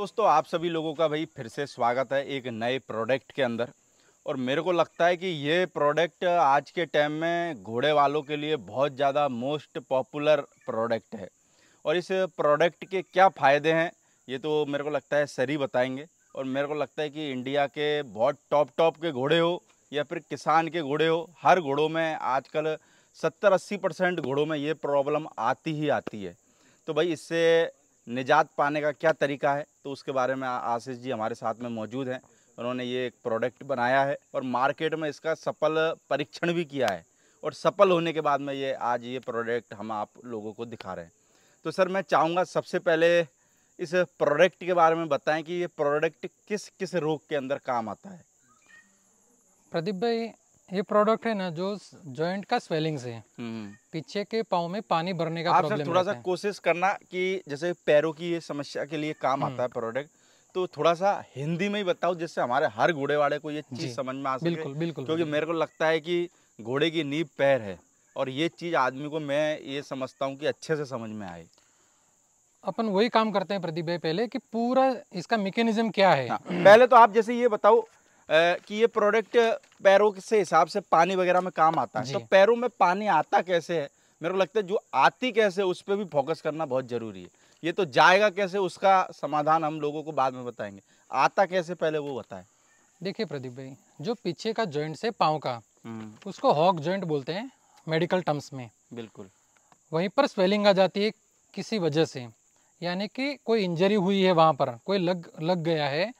दोस्तों आप सभी लोगों का भाई फिर से स्वागत है एक नए प्रोडक्ट के अंदर और मेरे को लगता है कि ये प्रोडक्ट आज के टाइम में घोड़े वालों के लिए बहुत ज़्यादा मोस्ट पॉपुलर प्रोडक्ट है और इस प्रोडक्ट के क्या फ़ायदे हैं ये तो मेरे को लगता है सर ही बताएंगे और मेरे को लगता है कि इंडिया के बहुत टॉप टॉप के घोड़े हो या फिर किसान के घोड़े हो हर घोड़ों में आजकल सत्तर अस्सी परसेंट घोड़ों में ये प्रॉब्लम आती ही आती है तो भाई इससे निजात पाने का क्या तरीका है तो उसके बारे में आशीष जी हमारे साथ में मौजूद हैं उन्होंने ये एक प्रोडक्ट बनाया है और मार्केट में इसका सफल परीक्षण भी किया है और सफल होने के बाद में ये आज ये प्रोडक्ट हम आप लोगों को दिखा रहे हैं तो सर मैं चाहूँगा सबसे पहले इस प्रोडक्ट के बारे में बताएं कि ये प्रोडक्ट किस किस रोग के अंदर काम आता है प्रदीप भाई ये प्रोडक्ट है ना जो जॉइंट का स्वेलिंग से हम्म, हम्म। पीछे के पाओ में पानी भरने का आप थोड़ा सा कोशिश करना कि जैसे पैरों की ये समस्या के लिए काम आता है प्रोडक्ट हम्म। तो थोड़ा सा हिंदी में ही बताओ जिससे हमारे हर घोड़े वाले को ये चीज समझ में आ सके बिल्कुल बिल्कुल क्योंकि मेरे को लगता है कि घोड़े की नींब पैर है और ये चीज आदमी को मैं ये समझता हूँ कि अच्छे से समझ में आए अपन वही काम करते हैं प्रदीप भाई पहले कि पूरा इसका मैकेनिज्म क्या है हाँ, पहले तो आप जैसे ये बताओ कि ये प्रोडक्ट पैरों से हिसाब से पानी वगैरह में काम आता है तो पैरों में पानी आता कैसे है मेरे को लगता है जो आती कैसे उस पर भी फोकस करना बहुत ज़रूरी है ये तो जाएगा कैसे उसका समाधान हम लोगों को बाद में बताएंगे आता कैसे पहले वो बताए देखिए प्रदीप भाई जो पीछे का जॉइंट्स है पाँव का हम्म। उसको हॉक जॉइंट बोलते हैं मेडिकल टर्म्स में बिल्कुल वहीं पर स्वेलिंग आ जाती है किसी वजह से यानी कि कोई इंजरी हुई है वहाँ पर कोई लग लग गया है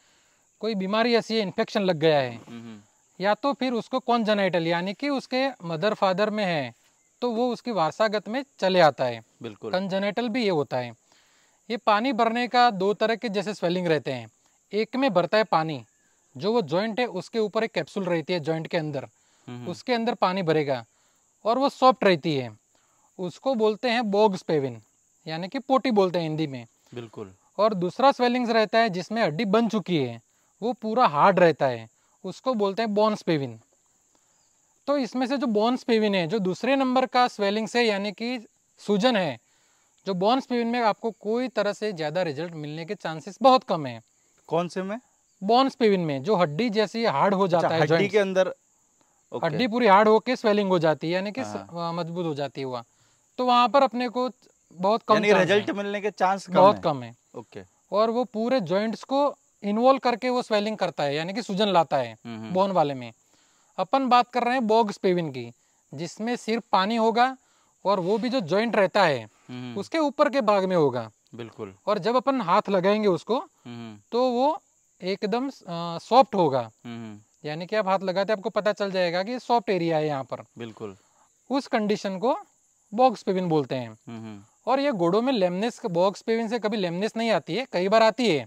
कोई बीमारी ऐसी है इन्फेक्शन लग गया है हम्म, हम्म। या तो फिर उसको जनाइटल यानी कि उसके मदर फादर में है तो वो उसकी वारसागत में चले आता है बिल्कुल कंजनेटल भी ये होता है ये पानी भरने का दो तरह के जैसे स्वेलिंग रहते हैं एक में भरता है पानी जो वो जॉइंट है उसके ऊपर एक कैप्सूल रहती है जॉइंट के अंदर हम्म, उसके अंदर पानी भरेगा और वो सॉफ्ट रहती है उसको बोलते हैं बोग्स पेविन यानी कि पोटी बोलते हैं हिंदी में बिल्कुल और दूसरा स्वेलिंग्स रहता है जिसमें हड्डी बन चुकी है वो पूरा हार्ड रहता है उसको बोलते हैं बॉन्स पेविन तो इसमें से जो बॉन्स पेविन है जो दूसरे नंबर का स्वेलिंग से यानी कि सूजन है जो बॉन्स पेविन में आपको कोई तरह से ज़्यादा रिजल्ट मिलने के चांसेस बहुत कम है कौन से में बॉन्स पेविन में जो हड्डी जैसी हार्ड हो जाता अच्छा, है हड्डी के अंदर okay. हड्डी पूरी हार्ड होके स्वेलिंग हो जाती है यानी कि हाँ। मजबूत हो जाती है तो वहाँ पर अपने को बहुत कम रिजल्ट मिलने के चांस बहुत कम है ओके और वो पूरे जॉइंट्स को इन्वॉल्व करके वो स्वेलिंग करता है यानी कि सूजन लाता है हम्म, हम्म। बोन वाले में अपन बात कर रहे हैं बोग स्पेविन की जिसमें सिर्फ पानी होगा और वो भी जो जॉइंट रहता है हम्म, उसके ऊपर के भाग में होगा बिल्कुल और जब अपन हाथ लगाएंगे उसको तो वो एकदम सॉफ्ट होगा यानी कि आप हाथ लगाते आपको पता चल जाएगा कि सॉफ्ट एरिया है यहाँ पर बिल्कुल उस कंडीशन को बॉक्स पेविन बोलते हैं और ये घोड़ों में लेमनेस बॉक्स पेविन से कभी लेमनेस नहीं आती है कई बार आती है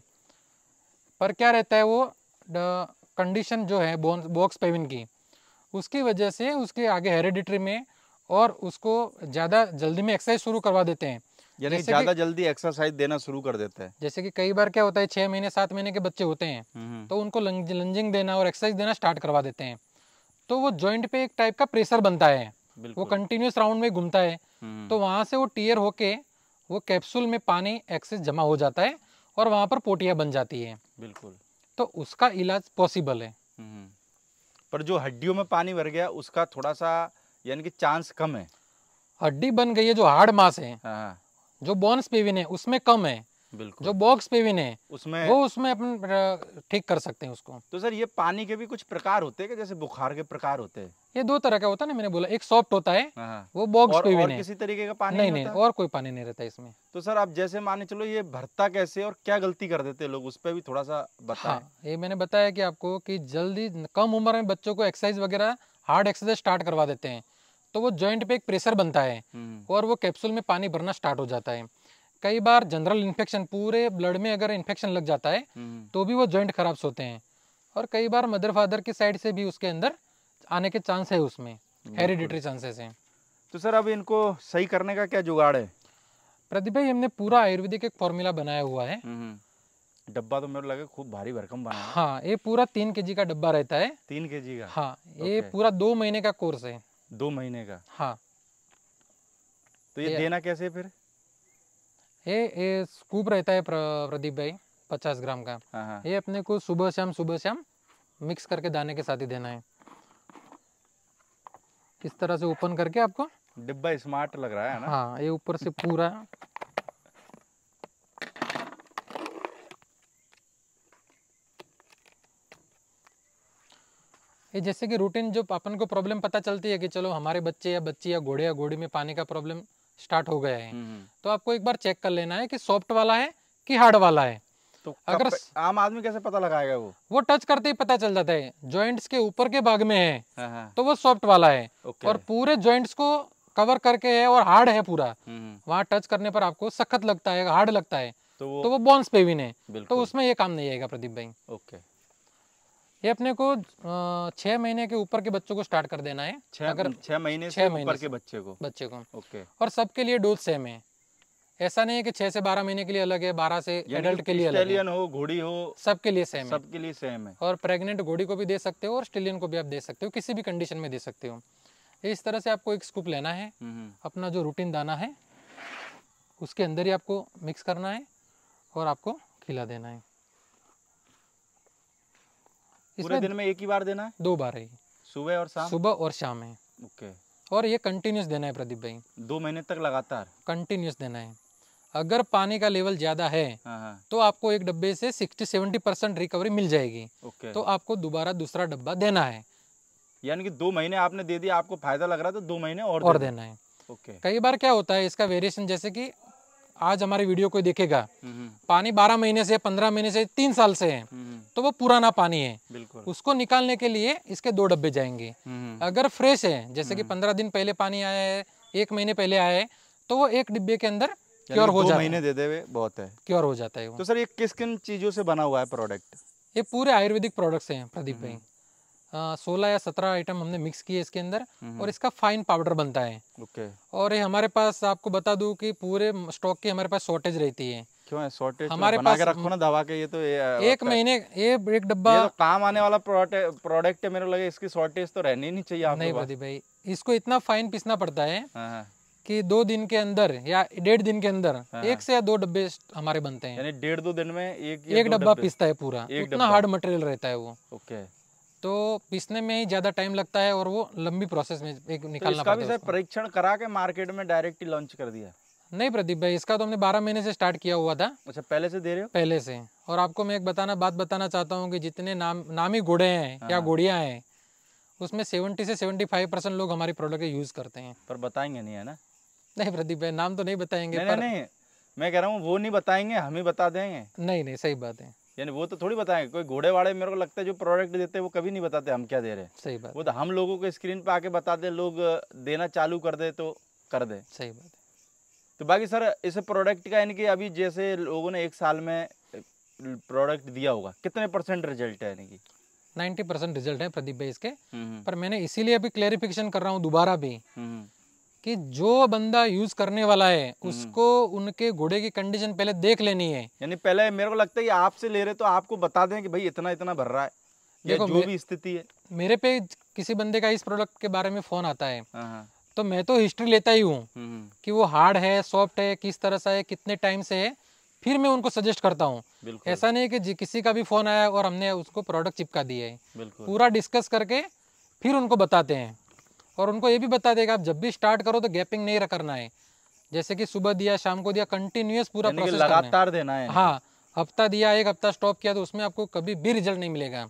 पर क्या रहता है वो कंडीशन जो है बोन बॉक्स पेविन की उसकी वजह से उसके आगे हेरिडिटरी में और उसको ज़्यादा जल्दी में एक्सरसाइज शुरू करवा देते हैं यानी ज़्यादा जल्दी एक्सरसाइज देना शुरू कर देते हैं जैसे कि कई बार क्या होता है छः महीने सात महीने के बच्चे होते हैं हम्म, हम्म। तो उनको लंजिंग देना और एक्सरसाइज देना स्टार्ट करवा देते हैं तो वो जॉइंट पे एक टाइप का प्रेशर बनता है वो कंटिन्यूस राउंड में घूमता है हम्म। तो वहां से वो टीयर होके वो कैप्सूल में पानी एक्सेस जमा हो जाता है और वहाँ पर पोटिया बन जाती है बिल्कुल तो उसका इलाज पॉसिबल है हम्म। पर जो हड्डियों में पानी भर गया उसका थोड़ा सा यानी कि चांस कम है हड्डी बन गई है जो हार्ड मास है हाँ। जो बोन्स पेविन है उसमें कम है बिल्कुल जो बॉक्स भी नहीं उसमें वो उसमें अपन ठीक कर सकते हैं उसको तो सर ये पानी के भी कुछ प्रकार होते हैं जैसे बुखार के प्रकार होते हैं ये दो तरह का होता है ना मैंने बोला एक सॉफ्ट होता है हाँ, हाँ। वो बॉक्स और, भी और किसी तरीके का पानी नहीं नहीं, और कोई पानी नहीं रहता इसमें तो सर आप जैसे माने चलो ये भरता कैसे और क्या गलती कर देते लोग उस पर भी थोड़ा सा बता हाँ, ये मैंने बताया कि आपको कि जल्दी कम उम्र में बच्चों को एक्सरसाइज वगैरह हार्ड एक्सरसाइज स्टार्ट करवा देते हैं तो वो जॉइंट पे एक प्रेशर बनता है हम्म। और वो कैप्सूल में पानी भरना स्टार्ट हो जाता है कई बार जनरल इन्फेक्शन पूरे ब्लड में अगर इन्फेक्शन लग जाता है हम्म। तो भी वो जॉइंट खराब होते हैं और कई बार मदर फादर की साइड से भी उसके अंदर आने के चांस है उसमें हेरिडिटरी चांसेस हैं तो सर अब इनको सही करने का क्या जुगाड़ है प्रदीप भाई हमने पूरा आयुर्वेदिक एक फॉर्मूला बनाया हुआ है हम्म, हम्म। डब्बा तो मेरे लगे खूब भारी भरकम बना हाँ ये पूरा तीन के जी का डब्बा रहता है तीन के जी का हाँ ये पूरा दो महीने का कोर्स है दो महीने का हाँ तो ये देना कैसे फिर ये ये स्कूप रहता है प्रदीप भाई पचास ग्राम का हाँ, हाँ। ये अपने को सुबह शाम सुबह शाम मिक्स करके दाने के साथ ही देना है इस तरह से ओपन करके आपको डिब्बा स्मार्ट लग रहा है ना हाँ ये ऊपर से पूरा ये जैसे कि रूटीन जो अपन को प्रॉब्लम पता चलती है कि चलो हमारे बच्चे या बच्ची या घोड़े या घोड़ी में पानी का प्रॉब्लम स्टार्ट हो गया है हम्म, हम्म। तो आपको एक बार चेक कर लेना है कि सॉफ्ट वाला है कि हार्ड वाला है तो अगर आम आदमी कैसे पता लगाएगा वो वो टच करते ही पता चल जाता है जॉइंट्स के ऊपर के भाग में है हाँ, हाँ। तो वो सॉफ्ट वाला है और पूरे जॉइंट्स को कवर करके है और हार्ड है पूरा हम्म, वहाँ टच करने पर आपको सख्त लगता है हार्ड लगता है तो वो, तो वो बॉन्स पेविन है तो उसमें ये काम नहीं आएगा प्रदीप भाई ओके ये अपने को छह महीने के ऊपर के बच्चों को स्टार्ट कर देना है छह अगर छह महीने छह महीने के बच्चे को बच्चे को ओके और सबके लिए डोज सेम है ऐसा नहीं है कि छह से बारह महीने के लिए अलग है बारह से एडल्ट के लिए अलग है हो घोड़ी हो सबके लिए सेम है सबके लिए सेम है और प्रेग्नेंट घोड़ी को भी दे सकते हो और स्टेलियन को भी आप दे सकते हो किसी भी कंडीशन में दे सकते हो इस तरह से आपको एक स्कूप लेना है हम्म, हम्म। अपना जो रूटीन दाना है उसके अंदर ही आपको मिक्स करना है और आपको खिला देना है पूरे दिन में एक ही बार देना है दो बार है सुबह और शाम सुबह और शाम है ओके और ये कंटिन्यूस देना है प्रदीप भाई दो महीने तक लगातार कंटिन्यूस देना है अगर पानी का लेवल ज्यादा है हाँ, हाँ। तो आपको एक डब्बे से सिक्सटी सेवेंटी परसेंट रिकवरी मिल जाएगी तो आपको दोबारा दूसरा डब्बा देना है यानी कि दो महीने आपने दे दिया आपको फायदा लग रहा है तो दो महीने और, और देना है ओके कई बार क्या होता है इसका वेरिएशन जैसे कि आज हमारे वीडियो को देखेगा हम्म। पानी बारह महीने से पंद्रह महीने से तीन साल से है हम्म। तो वो पुराना पानी है उसको निकालने के लिए इसके दो डब्बे जाएंगे हम्म। अगर फ्रेश है जैसे कि पंद्रह दिन पहले पानी आया है एक महीने पहले आया है तो वो एक डिब्बे के अंदर क्योर हो जाता महीने दे दे बहुत है क्योर हो जाता है तो सर ये किस किन चीजों से बना हुआ है प्रोडक्ट ये पूरे आयुर्वेदिक प्रोडक्ट्स हैं प्रदीप भाई सोलह या सत्रह आइटम हमने मिक्स किए इसके अंदर और इसका फाइन पाउडर बनता है ओके और ये हमारे पास आपको बता दूं कि पूरे स्टॉक की हमारे पास शॉर्टेज रहती है क्यों है शॉर्टेज तो हमारे पास रखो ना दवा के ये तो ये एक महीने ये एक डब्बा तो काम आने वाला प्रोडक्ट है मेरे लगे इसकी शॉर्टेज तो रहनी नहीं चाहिए नहीं भाई भाई इसको इतना फाइन पीसना पड़ता है हाँ, हाँ। कि दो दिन के अंदर या डेढ़ दिन के अंदर हाँ, एक से या दो डब्बे हमारे बनते हैं यानी डेढ़ दो दिन में एक एक डब्बा पिसता है पूरा इतना हार्ड मटेरियल रहता है वो ओके तो पीसने में ही ज़्यादा टाइम लगता है और वो लंबी प्रोसेस में एक तो निकालना तो इसका भी सर परीक्षण करा के मार्केट में डायरेक्ट लॉन्च कर दिया नहीं प्रदीप भाई इसका तो हमने बारह महीने से स्टार्ट किया हुआ था अच्छा पहले से दे रहे हो पहले से और आपको मैं एक बताना बात बताना चाहता हूँ कि जितने नाम नामी घोड़े हैं हाँ। या घोड़िया हैं उसमें सेवेंटी से सेवेंटी फाइव परसेंट लोग हमारे प्रोडक्ट यूज़ करते हैं पर बताएंगे नहीं है ना नहीं प्रदीप भाई नाम तो नहीं बताएंगे नहीं, पर... नहीं, नहीं मैं कह रहा हूँ वो नहीं बताएंगे हम ही बता देंगे नहीं नहीं सही बात है यानी वो तो थोड़ी बताएंगे कोई घोड़े वाड़े मेरे को लगता है जो प्रोडक्ट देते हैं वो कभी नहीं बताते हम क्या दे रहे हैं सही बात वो तो हम लोगों को स्क्रीन पे आके बता दे लोग देना चालू कर दे तो कर दे सही बात है तो बाकी सर इस प्रोडक्ट का यानी कि अभी जैसे लोगों ने एक साल में प्रोडक्ट दिया होगा कितने परसेंट रिजल्ट है यानी कि नाइन्टी परसेंट रिजल्ट है प्रदीप भाई इसके हम्म, हम्म। पर मैंने इसीलिए अभी क्लेरिफिकेशन कर रहा हूँ दोबारा भी हम्म, कि जो बंदा यूज करने वाला है हम्म। उसको उनके घोड़े की कंडीशन पहले देख लेनी है यानी पहले मेरे को लगता है आपसे ले रहे तो आपको बता दें कि भाई इतना इतना भर रहा है देखो जो भी स्थिति है मेरे पे किसी बंदे का इस प्रोडक्ट के बारे में फोन आता है हाँ, हाँ। तो मैं तो हिस्ट्री लेता ही हूँ हम्म, हम्म। कि वो हार्ड है सॉफ्ट है किस तरह से है कितने टाइम से है फिर मैं उनको सजेस्ट करता हूँ ऐसा नहीं कि किसी का भी फोन आया और हमने उसको प्रोडक्ट चिपका दिया है पूरा डिस्कस करके फिर उनको बताते हैं और उनको ये भी बता देगा आप जब भी स्टार्ट करो तो गैपिंग नहीं करना है जैसे कि सुबह दिया शाम को दिया कंटिन्यूस पूरा प्रोसेस लगातार देना है हाँ हफ्ता दिया एक हफ्ता स्टॉप किया तो उसमें आपको कभी भी रिजल्ट नहीं मिलेगा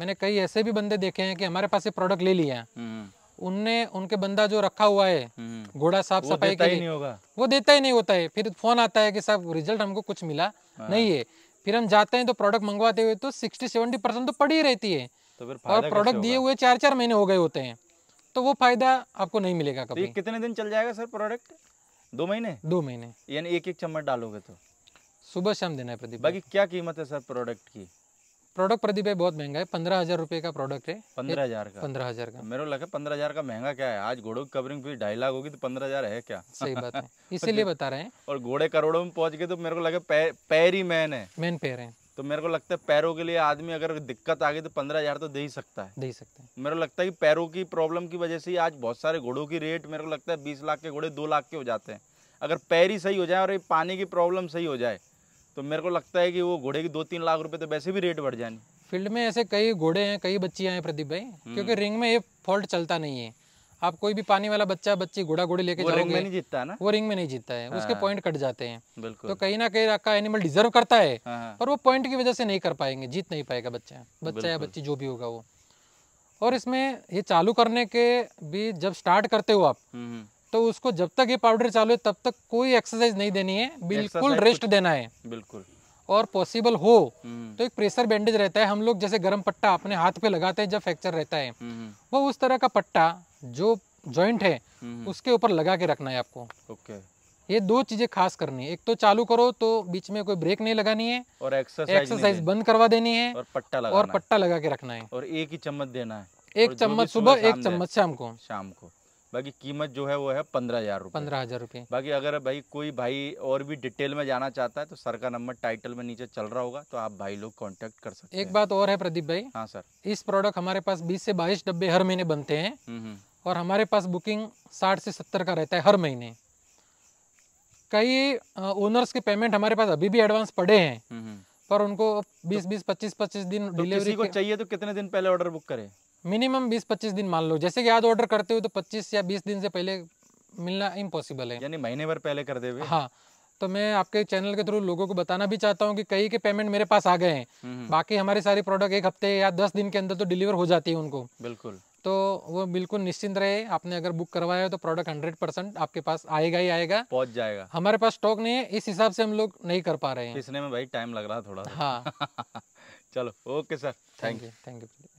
मैंने कई ऐसे भी बंदे देखे हैं कि हमारे पास ये प्रोडक्ट ले लिया हम्म। उनने उनके बंदा जो रखा हुआ है हम्म। घोड़ा साफ सफाई के लिए वो देता ही नहीं होता है फिर फोन आता है कि साहब रिजल्ट हमको कुछ मिला हाँ। नहीं है फिर हम जाते हैं तो प्रोडक्ट मंगवाते हुए तो सिक्सटी सेवेंटी परसेंट तो पड़ी रहती है तो और प्रोडक्ट दिए हुए चार चार महीने हो गए होते हैं तो वो फायदा आपको नहीं मिलेगा तो कभी तो कितने दिन चल जाएगा सर प्रोडक्ट दो महीने दो महीने यानी एक एक चम्मच डालोगे तो सुबह शाम देना है प्रदीप बाकी क्या कीमत है सर प्रोडक्ट की प्रोडक्ट प्रदीप भाई बहुत महंगा है पंद्रह हजार रुपए का प्रोडक्ट है पंद्रह हजार का पंद्रह हजार का मेरे लगा पंद्रह हजार का महंगा क्या है आज घोड़ों की कवरिंग फिर ढाई लाख होगी तो पंद्रह हजार है क्या सही बात है इसीलिए बता रहे हैं और घोड़े करोड़ों में पहुंच गए तो मेरे को लगे पैर ही मैन है मैन पैर है तो मेरे को लगता है पैरों के लिए आदमी अगर दिक्कत आ गई तो पंद्रह हजार तो दे ही सकता है दे ही सकता है मेरे को लगता है कि पैरों की प्रॉब्लम की वजह से ही आज बहुत सारे घोड़ों की रेट मेरे को लगता है बीस लाख के घोड़े दो लाख के हो जाते हैं अगर पैर ही सही हो जाए और ये पानी की प्रॉब्लम सही हो जाए तो मेरे को लगता है कि वो घोड़े की दो तीन लाख रुपये तो वैसे भी रेट बढ़ जाए फील्ड में ऐसे कई घोड़े हैं कई बच्चियाँ हैं प्रदीप भाई हम्म। क्योंकि रिंग में ये फॉल्ट चलता नहीं है आप कोई भी पानी वाला बच्चा बच्ची घोड़ा घोड़ी लेके जाओगे नहीं जीतता ना वो रिंग में नहीं जीतता है हाँ। उसके पॉइंट कट जाते हैं तो कहीं ना कहीं आपका एनिमल डिजर्व करता है हाँ।, हाँ। और वो पॉइंट की वजह से नहीं कर पाएंगे जीत नहीं पाएगा बच्चा बच्चा या बच्ची जो भी होगा वो और इसमें ये चालू करने के भी जब स्टार्ट करते हो आप हम्म, हम्म। तो उसको जब तक ये पाउडर चालू है तब तक कोई एक्सरसाइज नहीं देनी है बिल्कुल रेस्ट देना है बिल्कुल और पॉसिबल हो हम्म, तो एक प्रेशर बैंडेज रहता है हम लोग जैसे गर्म पट्टा अपने हाथ पे लगाते हैं जब फ्रैक्चर रहता है वो उस तरह का पट्टा जो जॉइंट है हम्म। उसके ऊपर लगा के रखना है आपको ओके ये दो चीजें खास करनी है एक तो चालू करो तो बीच में कोई ब्रेक नहीं लगानी है और एक्सरसाइज बंद करवा देनी है और पट्टा लगा और पट्टा लगा के रखना है और एक ही चम्मच देना है एक चम्मच सुबह एक चम्मच शाम को शाम को बाकी कीमत जो है वो है पंद्रह हजार रूपए पंद्रह हजार रूपए बाकी अगर भाई कोई भाई और भी डिटेल में जाना चाहता है तो सर का नंबर टाइटल में नीचे चल रहा होगा तो आप भाई लोग कांटेक्ट कर सकते हैं एक बात और है प्रदीप भाई हाँ सर इस प्रोडक्ट हमारे पास बीस से बाईस डब्बे हर महीने बनते हैं हम्म, हम्म। और हमारे पास बुकिंग साठ से सत्तर का रहता है हर महीने कई ओनर्स के पेमेंट हमारे पास अभी भी एडवांस पड़े हैं हम्म, हम्म। पर उनको 20 बीस पच्चीस पच्चीस दिन डिलीवरी तो को चाहिए तो कितने दिन पहले ऑर्डर बुक करें मिनिमम बीस पच्चीस दिन मान लो जैसे कि आज ऑर्डर करते हो तो पच्चीस या बीस दिन से पहले मिलना इम्पॉसिबल है यानी महीने भर पहले कर दे हाँ तो मैं आपके चैनल के थ्रू लोगों को बताना भी चाहता हूँ कि कई के पेमेंट मेरे पास आ गए हैं हम्म, बाकी हमारे सारे प्रोडक्ट एक हफ्ते या दस दिन के अंदर तो डिलीवर हो जाती है उनको बिल्कुल तो वो बिल्कुल निश्चिंत रहे आपने अगर बुक करवाया है तो प्रोडक्ट हंड्रेड परसेंट आपके पास आएगा ही आएगा पहुंच जाएगा हमारे पास स्टॉक नहीं है इस हिसाब से हम लोग नहीं कर पा रहे हैं इसने में भाई टाइम लग रहा है थोड़ा हाँ चलो okay sir thank you thank you